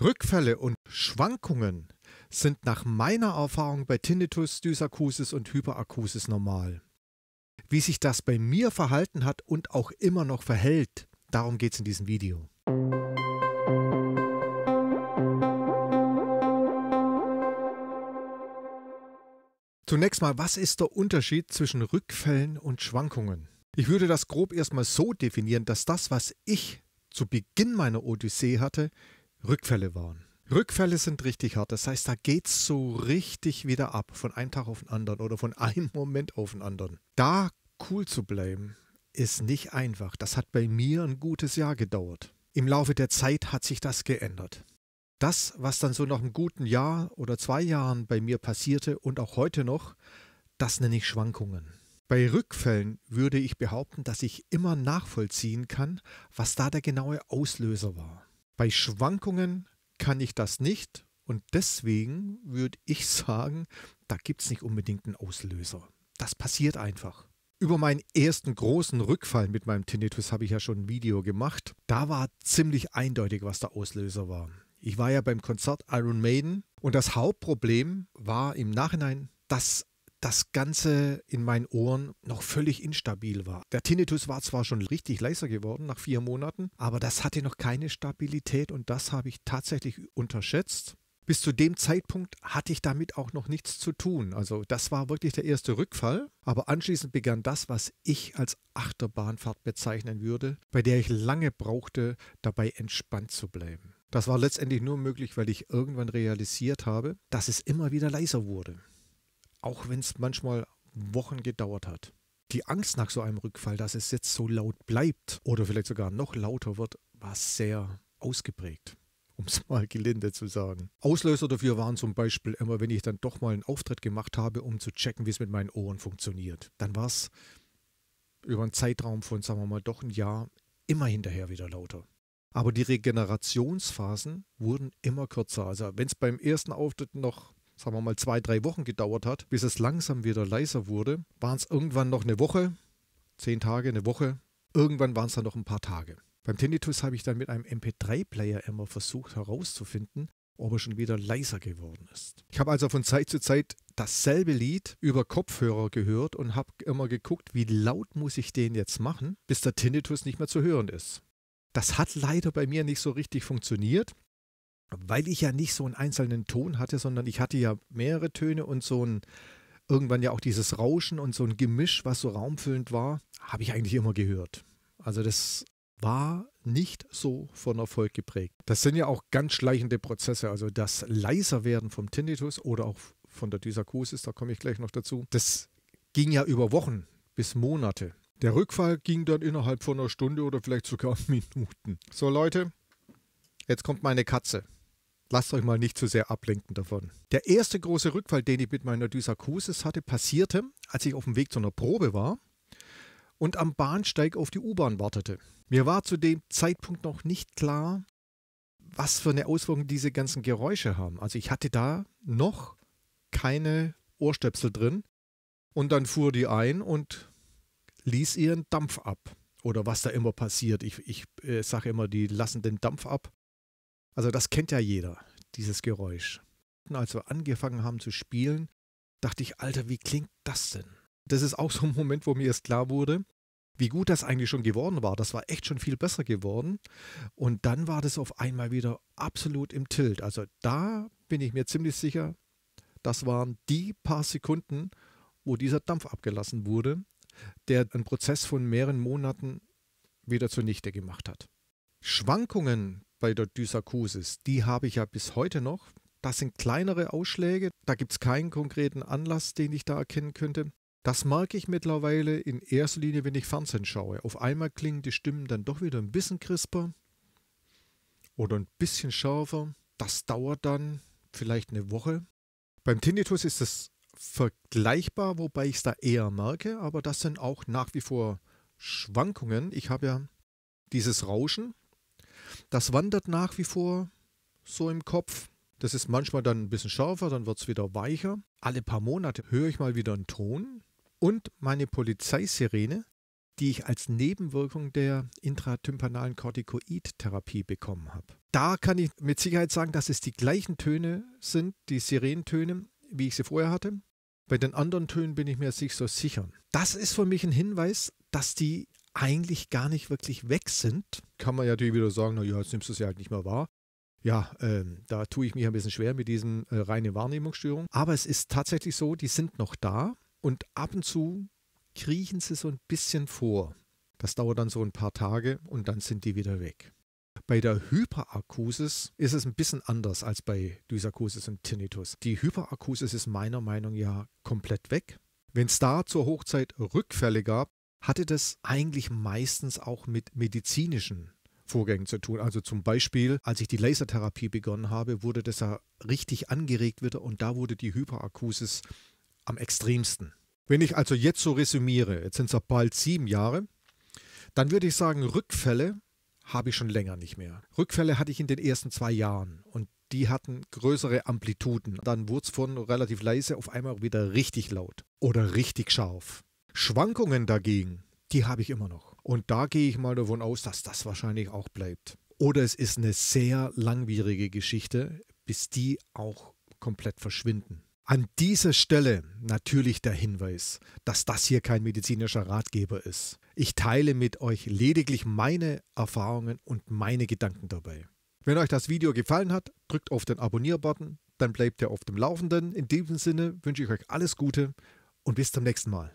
Rückfälle und Schwankungen sind nach meiner Erfahrung bei Tinnitus, Dysakusis und Hyperakusis normal. Wie sich das bei mir verhalten hat und auch immer noch verhält, darum geht es in diesem Video. Zunächst mal, was ist der Unterschied zwischen Rückfällen und Schwankungen? Ich würde das grob erstmal so definieren, dass das, was ich zu Beginn meiner Odyssee hatte, Rückfälle waren. Rückfälle sind richtig hart. Das heißt, da geht es so richtig wieder ab. Von einem Tag auf den anderen oder von einem Moment auf den anderen. Da cool zu bleiben, ist nicht einfach. Das hat bei mir ein gutes Jahr gedauert. Im Laufe der Zeit hat sich das geändert. Das, was dann so nach einem guten Jahr oder zwei Jahren bei mir passierte und auch heute noch, das nenne ich Schwankungen. Bei Rückfällen würde ich behaupten, dass ich immer nachvollziehen kann, was da der genaue Auslöser war. Bei Schwankungen kann ich das nicht und deswegen würde ich sagen, da gibt es nicht unbedingt einen Auslöser. Das passiert einfach. Über meinen ersten großen Rückfall mit meinem Tinnitus habe ich ja schon ein Video gemacht. Da war ziemlich eindeutig, was der Auslöser war. Ich war ja beim Konzert Iron Maiden und das Hauptproblem war im Nachhinein, dass das Ganze in meinen Ohren noch völlig instabil war. Der Tinnitus war zwar schon richtig leiser geworden nach vier Monaten, aber das hatte noch keine Stabilität und das habe ich tatsächlich unterschätzt. Bis zu dem Zeitpunkt hatte ich damit auch noch nichts zu tun. Also das war wirklich der erste Rückfall. Aber anschließend begann das, was ich als Achterbahnfahrt bezeichnen würde, bei der ich lange brauchte, dabei entspannt zu bleiben. Das war letztendlich nur möglich, weil ich irgendwann realisiert habe, dass es immer wieder leiser wurde auch wenn es manchmal Wochen gedauert hat. Die Angst nach so einem Rückfall, dass es jetzt so laut bleibt oder vielleicht sogar noch lauter wird, war sehr ausgeprägt, um es mal gelinde zu sagen. Auslöser dafür waren zum Beispiel immer, wenn ich dann doch mal einen Auftritt gemacht habe, um zu checken, wie es mit meinen Ohren funktioniert. Dann war es über einen Zeitraum von, sagen wir mal, doch ein Jahr immer hinterher wieder lauter. Aber die Regenerationsphasen wurden immer kürzer. Also wenn es beim ersten Auftritt noch sagen wir mal, zwei, drei Wochen gedauert hat, bis es langsam wieder leiser wurde, waren es irgendwann noch eine Woche, zehn Tage, eine Woche, irgendwann waren es dann noch ein paar Tage. Beim Tinnitus habe ich dann mit einem MP3-Player immer versucht herauszufinden, ob er schon wieder leiser geworden ist. Ich habe also von Zeit zu Zeit dasselbe Lied über Kopfhörer gehört und habe immer geguckt, wie laut muss ich den jetzt machen, bis der Tinnitus nicht mehr zu hören ist. Das hat leider bei mir nicht so richtig funktioniert weil ich ja nicht so einen einzelnen Ton hatte, sondern ich hatte ja mehrere Töne und so ein irgendwann ja auch dieses Rauschen und so ein Gemisch, was so raumfüllend war, habe ich eigentlich immer gehört. Also das war nicht so von Erfolg geprägt. Das sind ja auch ganz schleichende Prozesse, also das Leiserwerden vom Tinnitus oder auch von der Dysakusis, da komme ich gleich noch dazu. Das ging ja über Wochen bis Monate. Der Rückfall ging dann innerhalb von einer Stunde oder vielleicht sogar Minuten. So Leute, jetzt kommt meine Katze. Lasst euch mal nicht zu sehr ablenken davon. Der erste große Rückfall, den ich mit meiner Dysakusis hatte, passierte, als ich auf dem Weg zu einer Probe war und am Bahnsteig auf die U-Bahn wartete. Mir war zu dem Zeitpunkt noch nicht klar, was für eine Auswirkung diese ganzen Geräusche haben. Also ich hatte da noch keine Ohrstöpsel drin und dann fuhr die ein und ließ ihren Dampf ab. Oder was da immer passiert. Ich, ich äh, sage immer, die lassen den Dampf ab. Also das kennt ja jeder, dieses Geräusch. Und als wir angefangen haben zu spielen, dachte ich, Alter, wie klingt das denn? Das ist auch so ein Moment, wo mir erst klar wurde, wie gut das eigentlich schon geworden war. Das war echt schon viel besser geworden. Und dann war das auf einmal wieder absolut im Tilt. Also da bin ich mir ziemlich sicher, das waren die paar Sekunden, wo dieser Dampf abgelassen wurde, der einen Prozess von mehreren Monaten wieder zunichte gemacht hat. Schwankungen bei der Dysakusis, die habe ich ja bis heute noch. Das sind kleinere Ausschläge, da gibt es keinen konkreten Anlass, den ich da erkennen könnte. Das mag ich mittlerweile in erster Linie, wenn ich Fernsehen schaue. Auf einmal klingen die Stimmen dann doch wieder ein bisschen crisper oder ein bisschen schärfer. Das dauert dann vielleicht eine Woche. Beim Tinnitus ist es vergleichbar, wobei ich es da eher merke, aber das sind auch nach wie vor Schwankungen. Ich habe ja dieses Rauschen, das wandert nach wie vor so im Kopf. Das ist manchmal dann ein bisschen schärfer, dann wird es wieder weicher. Alle paar Monate höre ich mal wieder einen Ton und meine Polizeisirene, die ich als Nebenwirkung der intratympanalen Corticoid-Therapie bekommen habe. Da kann ich mit Sicherheit sagen, dass es die gleichen Töne sind, die Sirentöne, wie ich sie vorher hatte. Bei den anderen Tönen bin ich mir nicht so sicher. Das ist für mich ein Hinweis, dass die eigentlich gar nicht wirklich weg sind, kann man natürlich wieder sagen, na ja, jetzt nimmst du es ja halt nicht mehr wahr. Ja, ähm, da tue ich mich ein bisschen schwer mit diesen äh, reinen Wahrnehmungsstörungen. Aber es ist tatsächlich so, die sind noch da und ab und zu kriechen sie so ein bisschen vor. Das dauert dann so ein paar Tage und dann sind die wieder weg. Bei der Hyperakusis ist es ein bisschen anders als bei Dysakusis und Tinnitus. Die Hyperakusis ist meiner Meinung nach ja komplett weg. Wenn es da zur Hochzeit Rückfälle gab, hatte das eigentlich meistens auch mit medizinischen Vorgängen zu tun. Also zum Beispiel, als ich die Lasertherapie begonnen habe, wurde das ja richtig angeregt wieder und da wurde die Hyperakusis am extremsten. Wenn ich also jetzt so resümiere, jetzt sind es ja bald sieben Jahre, dann würde ich sagen, Rückfälle habe ich schon länger nicht mehr. Rückfälle hatte ich in den ersten zwei Jahren und die hatten größere Amplituden. Dann wurde es von relativ leise auf einmal wieder richtig laut oder richtig scharf. Schwankungen dagegen, die habe ich immer noch. Und da gehe ich mal davon aus, dass das wahrscheinlich auch bleibt. Oder es ist eine sehr langwierige Geschichte, bis die auch komplett verschwinden. An dieser Stelle natürlich der Hinweis, dass das hier kein medizinischer Ratgeber ist. Ich teile mit euch lediglich meine Erfahrungen und meine Gedanken dabei. Wenn euch das Video gefallen hat, drückt auf den Abonnier-Button, dann bleibt ihr auf dem Laufenden. In diesem Sinne wünsche ich euch alles Gute und bis zum nächsten Mal.